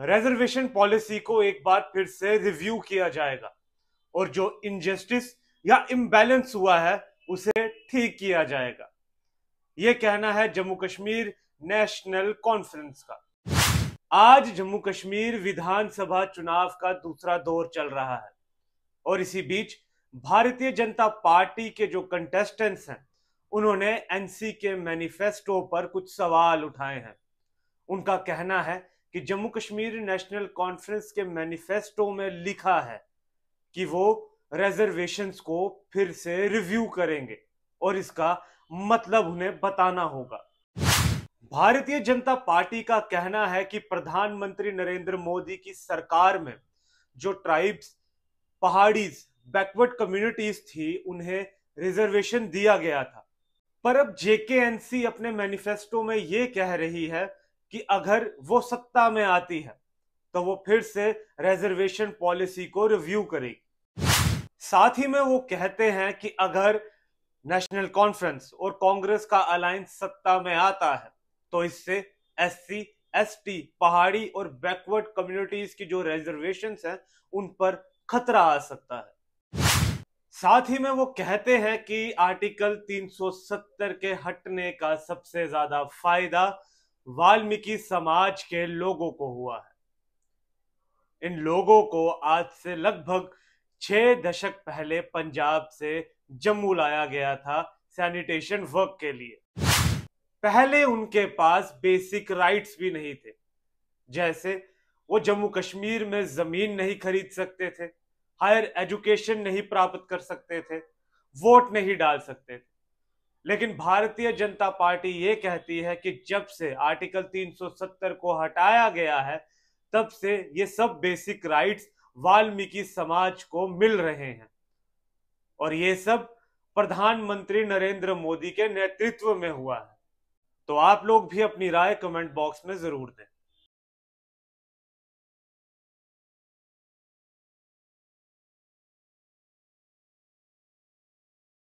reservation policy को एक बार फिर से रिव्यू किया जाएगा और जो इनजस्टिस या इम्बैलेंस हुआ है उसे ठीक किया जाएगा यह कहना है जम्मू कश्मीर नेशनल कॉन्फ्रेंस का आज जम्मू कश्मीर विधानसभा चुनाव का दूसरा दौर चल रहा है और इसी बीच भारतीय जनता पार्टी के जो कंटेस्टेंट्स हैं उन्होंने एनसी के मैनिफेस्टो पर कुछ सवाल उठाए हैं उनका कहना है कि जम्मू कश्मीर नेशनल कॉन्फ्रेंस के मैनिफेस्टो में लिखा है कि वो रिजर्वेशंस को फिर से रिव्यू करेंगे और इसका मतलब उन्हें बताना होगा भारतीय जनता पार्टी का कहना है कि प्रधानमंत्री नरेंद्र मोदी की सरकार में जो ट्राइब्स पहाड़ीज बैकवर्ड कम्युनिटीज थी उन्हें रिजर्वेशन दिया गया था पर अब जेकेएनसी अपने मैनिफेस्टो में ये कह रही है कि अगर वो सत्ता में आती है तो वो फिर से रिजर्वेशन पॉलिसी को रिव्यू करेगी साथ ही में वो कहते हैं कि अगर नेशनल कॉन्फ्रेंस और कांग्रेस का अलायंस सत्ता में आता है तो इससे एस एसटी पहाड़ी और बैकवर्ड कम्युनिटीज की जो रिजर्वेशन हैं उन पर खतरा आ सकता है साथ ही में वो कहते हैं कि आर्टिकल 370 के हटने का सबसे ज्यादा फायदा वाल्मीकि समाज के लोगों को हुआ है इन लोगों को आज से लगभग छह दशक पहले पंजाब से जम्मू लाया गया था सैनिटेशन वर्क के लिए पहले उनके पास बेसिक राइट्स भी नहीं थे जैसे वो जम्मू कश्मीर में जमीन नहीं खरीद सकते थे हायर एजुकेशन नहीं प्राप्त कर सकते थे वोट नहीं डाल सकते थे लेकिन भारतीय जनता पार्टी ये कहती है कि जब से आर्टिकल 370 को हटाया गया है तब से ये सब बेसिक राइट्स वाल्मीकि समाज को मिल रहे हैं और ये सब प्रधानमंत्री नरेंद्र मोदी के नेतृत्व में हुआ है तो आप लोग भी अपनी राय कमेंट बॉक्स में जरूर दें